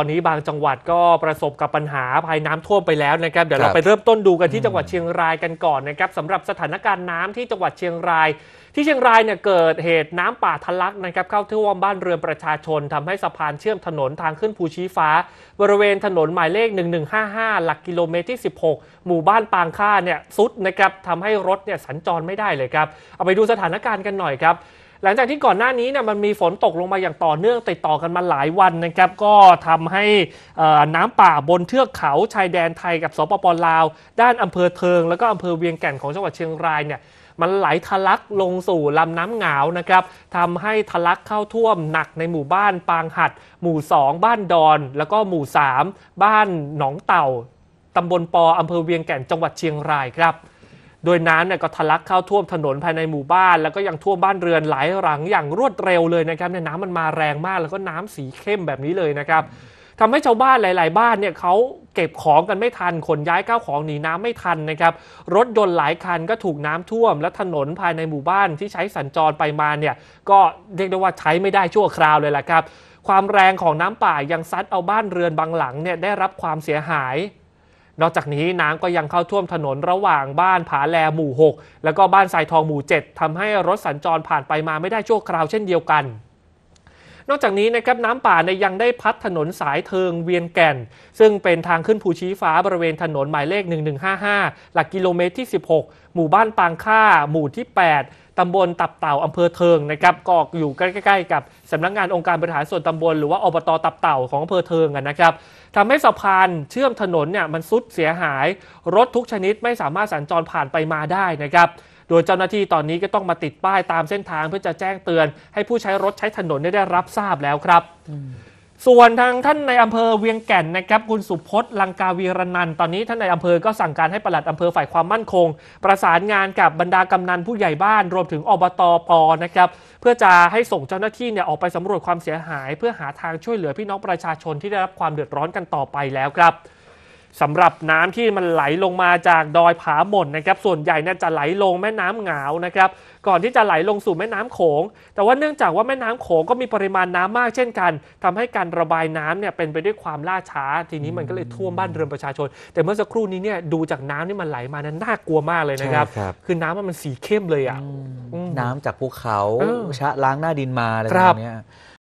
ตอนนี้บางจังหวัดก็ประสบกับปัญหาภายน้ำท่วมไปแล้วนะครับเดี๋ยวเราไปเริ่มต้นดูกันที่จังหวัดเชียงรายกันก่อนนะครับสำหรับสถานการณ์น้ำที่จังหวัดเชียงราย ที่เชียงรายเนี่ยเกิดเหตุน้ำป่าทะลักนะครับ เข้าท่วมบ้านเรือนประชาชนทำให้สะพานเชื่อมถนนทางขึ้นภูชี้ฟ้า บริเวณถนนหมายเลข 1155หลักกิโลเมตรที่16หมู่บ้านปางค่าเนี่ยซุดนะครับทำให้รถเนี่ยสัญจรไม่ได้เลยครับ เอาไปดูสถานการณ์กันหน่อยครับหลังจากที่ก่อนหน้านี้เนี่ยมันมีฝนตกลงมาอย่างต่อเนื่องติดต่อกันมาหลายวันนะครับก็ทำให้น้ำป่าบนเทือกเขา ชายแดนไทยกับสปปลาว ด้านอำเภอเทิงแล้วก็อำเภอเวียงแก่นของจังหวัดเชียงรายเนี่ยมันไหลทะลักลงสู่ลำน้ำหงาวนะครับทำให้ทะลักเข้าท่วมหนักในหมู่บ้านปางหัด หมู่ 2 บ้านดอน แล้วก็หมู่ 3 บ้านหนองเต่าตำบลปออำเภอเวียงแก่นจังหวัดเชียงรายครับโดยน้ำเนี่ยก็ทะลักเข้าท่วมถนนภายในหมู่บ้านแล้วก็ยังท่วมบ้านเรือนหลายหลังอย่างรวดเร็วเลยนะครับเนี่ยน้ำมันมาแรงมากแล้วก็น้ำสีเข้มแบบนี้เลยนะครับทำให้ชาวบ้านหลาย ๆ บ้านเนี่ยเขาเก็บของกันไม่ทันขนย้ายก้าวของหนีน้ำไม่ทันนะครับ รถยนต์หลายคันก็ถูกน้ำท่วม และถนนภายในหมู่บ้านที่ใช้สัญจรไปมาเนี่ยก็เรียกได้ว่าใช้ไม่ได้ชั่วคราวเลยแหละครับ ความแรงของน้ำป่ายังซัดเอาบ้านเรือนบางหลังเนี่ยได้รับความเสียหายนอกจากนี้น้ำก็ยังเข้าท่วมถนนระหว่างบ้านผาแลหมู่ 6 แล้วก็บ้านทรายทองหมู่ 7 ทำให้รถสัญจรผ่านไปมาไม่ได้ชั่วคราวเช่นเดียวกันนอกจากนี้นะครับน้ำป่าในยังได้พัดถนนสายเทิงเวียนแก่น ซึ่งเป็นทางขึ้นภูชี้ฟ้าบริเวณถนนหมายเลข 1155 หลักกิโลเมตรที่ 16 หมู่บ้านปางค่า หมู่ที่ 8 ตำบลตับเต่าอำเภอเทิงนะครับก็อยู่ใกล้ๆกับสำนักงานองค์การบริหารส่วนตำบลหรือว่าอบตตับเต่าของอำเภอเทิงนะครับทำให้สะพานเชื่อมถนนเนี่ยมันซุดเสียหายรถทุกชนิดไม่สามารถสัญจรผ่านไปมาได้นะครับโดยเจ้าหน้าที่ตอนนี้ก็ต้องมาติดป้ายตามเส้นทางเพื่อจะแจ้งเตือนให้ผู้ใช้รถใช้ถนนได้รับทราบแล้วครับ ส่วนทางท่านในอำเภอเวียงแก่นนะครับคุณสุพจน์ลังกาวีรนันตอนนี้ท่านในอำเภอก็สั่งการให้ปลัดอำเภอฝ่ายความมั่นคง ประสานงานกับบรรดากำนันผู้ใหญ่บ้านรวมถึงอบตอปอนะครับเพื่อจะให้ส่งเจ้าหน้าที่เนี่ยออกไปสำรวจความเสียหาย เพื่อหาทางช่วยเหลือพี่น้องประชาชนที่ได้รับความเดือดร้อนกันต่อไปแล้วครับสำหรับน้ำที่มันไหลลงมาจากดอยผาหม่นนะครับส่วนใหญ่เนี่ยจะไหลลงแม่น้ำเหงานะครับ ก่อนที่จะไหลลงสู่แม่น้ำโขง แต่ว่าเนื่องจากว่าแม่น้ำโขงก็มีปริมาณน้ำมากเช่นกันทำให้การระบายน้ำเนี่ยเป็นไปด้วยความล่าช้า ทีนี้มันก็เลยท่วมบ้านเรือนประชาชน แต่เมื่อสักครู่นี้เนี่ยดูจากน้ำที่มันไหลมานั้นน่ากลัวมากเลยนะครับ คือน้ำมันสีเข้มเลยอ่ะน้ำจากภูเขา ชะล้างหน้าดินมาอะไรแบบนี้